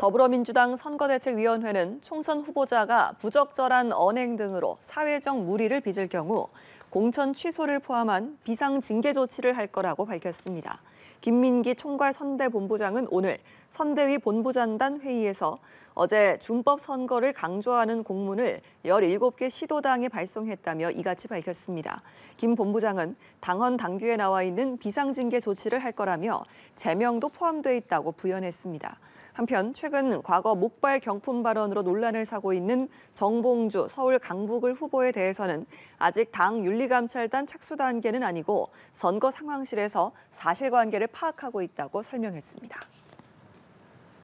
더불어민주당 선거대책위원회는 총선 후보자가 부적절한 언행 등으로 사회적 물의를 빚을 경우 공천 취소를 포함한 비상징계 조치를 할 거라고 밝혔습니다. 김민기 총괄선대본부장은 오늘 선대위 본부장단 회의에서 어제 준법 선거를 강조하는 공문을 17개 시도당에 발송했다며 이같이 밝혔습니다. 김 본부장은 당헌 당규에 나와 있는 비상징계 조치를 할 거라며 제명도 포함돼 있다고 부연했습니다. 한편 최근 과거 목발 경품 발언으로 논란을 사고 있는 정봉주 서울 강북을 후보에 대해서는 아직 당 윤리감찰단 착수 단계는 아니고 선거 상황실에서 사실관계를 파악하고 있다고 설명했습니다.